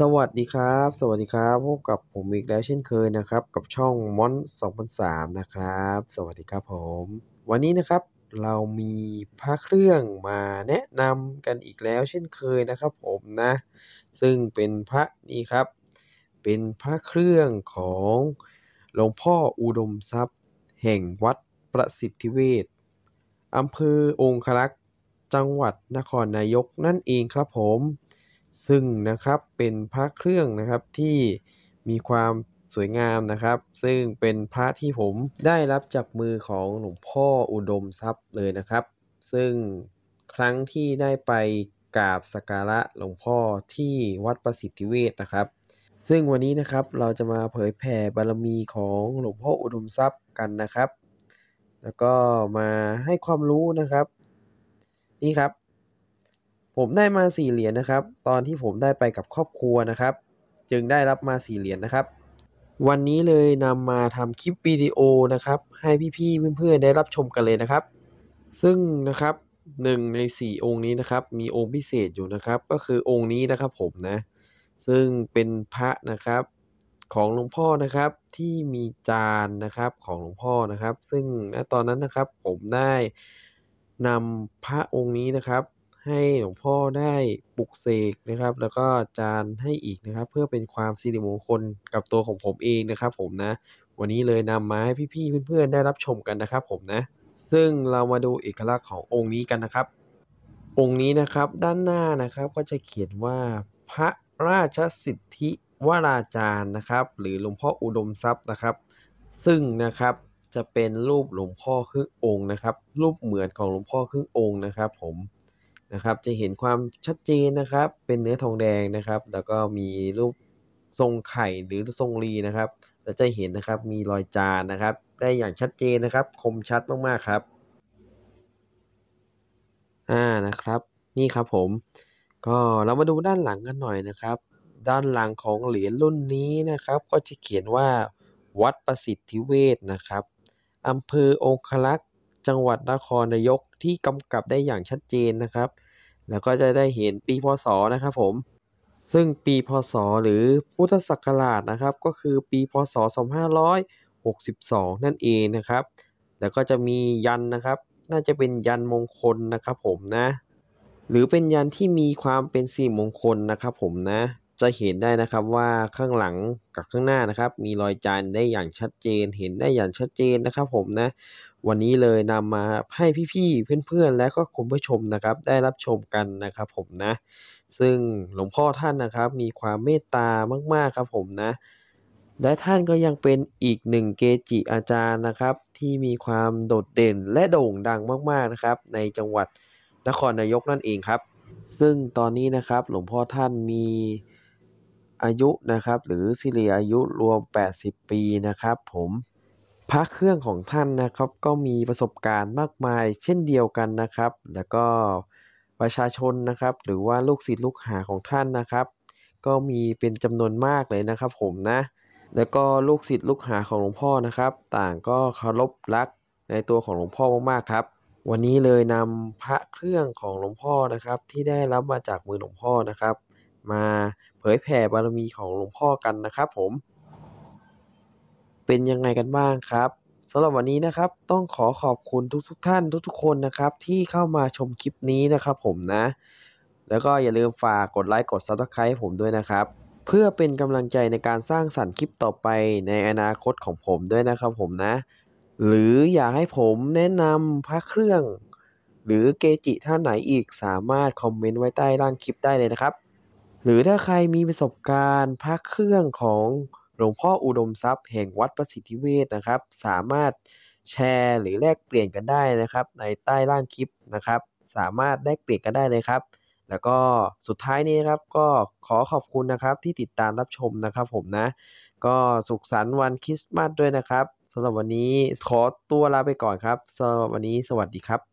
สวัสดีครับ สวัสดีครับพบกับผมอีกแล้วเช่นเคยนะครับ กับช่องมอน2003 นะครับ สวัสดีครับผม วันนี้นะครับเรามีพระเครื่องมาแนะนำกันอีกแล้วเช่นเคยนะครับผมนะ ซึ่งเป็นพระนี่ครับ เป็นพระเครื่องของหลวงพ่ออุดมทรัพย์ แห่งวัดประสิทธิเวชอำเภอองคลักษ์จังหวัดนครนายกนั่นเองครับ ผมซึ่งนะครับเป็นพระเครื่องนะครับที่มีความสวยงามนะครับ ซึ่งเป็นพระที่ผมได้รับจากมือของหลวงพ่ออุดมทรัพย์เลยนะครับ ซึ่งครั้งที่ได้ไปกราบสักการะหลวงพ่อที่วัดประสิทธิเวศนะครับ ซึ่งวันนี้นะครับเราจะมาเผยแผ่บารรมีของหลวงพ่ออุดมทรัพย์กันนะครับ แล้วก็มาให้ความรู้นะครับ นี่ครับผมได้มาสี่เหรียญนะครับ ตอนที่ผมได้ไปกับครอบครัวนะครับ จึงได้รับมาสี่เหรียญนะครับ วันนี้เลยนำมาทำคลิปวิดีโอนะครับ ให้พี่ๆเพื่อนๆได้รับชมกันเลยนะครับ ซึ่งนะครับหนึ่งในสี่องค์นี้นะครับ มีองค์พิเศษอยู่นะครับก็คือองค์นี้นะครับ ผมนะ ซึ่งเป็นพระนะครับของหลวงพ่อนะครับที่มีจานนะครับของหลวงพ่อนะครับ ซึ่งณตอนนั้นนะครับผมได้นำพระองค์นี้นะครับให้หลวงพ่อได้ปลุกเสกนะครับ แล้วก็จานให้อีกนะครับ เพื่อเป็นความสิริมงคลกับตัวของผมเองนะครับ ผมนะ วันนี้เลยนำมาให้พี่ๆเพื่อนๆได้รับชมกันนะครับ ผมนะ ซึ่งเรามาดูเอกลักษณ์ขององค์นี้กันนะครับ องค์นี้นะครับด้านหน้านะครับก็จะเขียนว่า พระราชสิทธิวราจารย์นะครับ หรือหลวงพ่ออุดมทรัพย์นะครับ ซึ่งนะครับจะเป็นรูปหลวงพ่อครึ่งองค์นะครับ รูปเหมือนของหลวงพ่อครึ่งองค์นะครับ ผมนะครับจะเห็นความชัดเจนนะครับ เป็นเนื้อทองแดงนะครับ แล้วก็มีรูปทรงไข่หรือทรงรีนะครับเราจะเห็นนะครับมีรอยจานนะครับได้อย่างชัดเจนนะครับ คมชัดมากๆครับอ่านะครับ นี่ครับผมก็เรามาดูด้านหลังกันหน่อยนะครับ ด้านหลังของเหรียญรุ่นนี้นะครับ ก็จะเขียนว่าวัดประสิทธิเวศนะครับอำเภอองคลักษ์จังหวัดนครนายกที่กำกับได้อย่างชัดเจนนะครับ แล้วก็จะได้เห็นปีพศนะครับ ผม ซึ่งปีพศหรือพุทธศักราชนะครับก็คือปีพศ2562นั่นเองนะครับแล้วก็จะมียันนะครับ น่าจะเป็นยันมงคลนะครับ ผมนะ หรือเป็นยันที่มีความเป็นสีมงคลนะครับ ผมนะ จะเห็นได้นะครับว่าข้างหลังกับข้างหน้านะครับ มีรอยจานได้อย่างชัดเจน เห็นได้อย่างชัดเจนนะครับ ผมนะวันนี้เลยนำมาให้พี่ๆ เพื่อนๆ และก็คุณผู้ชมนะครับได้รับชมกันนะครับผมนะ ซึ่งหลวงพ่อท่านนะครับมีความเมตตามากๆครับผมนะ และท่านก็ยังเป็นอีกหนึ่งเกจิอาจารย์นะครับ ที่มีความโดดเด่นและโด่งดังมากๆนะครับ ในจังหวัดนครนายกนั่นเองครับ ซึ่งตอนนี้นะครับหลวงพ่อท่านมีอายุนะครับ หรือสิริอายุรวม 80 ปีนะครับ ผมพระเครื่องของท่านนะครับก็มีประสบการณ์มากมายเช่นเดียวกันนะครับ แล้วก็ประชาชนนะครับ หรือว่าลูกศิษย์ลูกหาของท่านนะครับ ก็มีเป็นจำนวนมากเลยนะครับ ผมนะ แล้วก็ลูกศิษย์ลูกหาของหลวงพ่อนะครับ ต่างก็เคารพรักในตัวของหลวงพ่อมากๆครับ วันนี้เลยนำพระเครื่องของหลวงพ่อนะครับ ที่ได้รับมาจากมือหลวงพ่อนะครับ มาเผยแผ่บารมีของหลวงพ่อกันนะครับ ผมเป็นยังไงกันบ้างครับสำหรับวันนี้นะครับ ต้องขอขอบคุณทุกทท่านทุกๆคนนะครับ ที่เข้ามาชมคลิปนี้นะครับผมนะ แล้วก็อย่าลืมฝากกดไลค์กดซับสไคร b ์ให้ผมด้วยนะครับ เพื่อเป็นกำลังใจในการสร้างสรรค์คลิปต่อไปในอนาคตของผมด้วยนะครับผมนะ หรืออยากให้ผมแนะนำพระเครื่อง หรือเกจิท่านไหนอีกสามารถคอมเมนต์ไว้ใต้ล่างคลิปได้เลยนะครับ หรือถ้าใครมีประสบการณ์พระเครื่องของลวงพ่ออุดมทรัพย์แห่งวัดประสิทธิเวชนะครับ สามารถแชร์หรือแลกเปลี่ยนกันได้นะครับในใต้ล่างคลิปนะครับ สามารถแลกเปลี่ยนกันได้เลยครับ แล้วก็สุดท้ายนี้ครับก็ขอขอบคุณนะครับที่ติดตามรับชมนะครับผมนะ ก็สุขสันต์วันคริสต์มาสด้วยนะครับสำหรับวันนี้ขอตัวลาไปก่อนครับสำหรับวันนี้สวัสดีครับ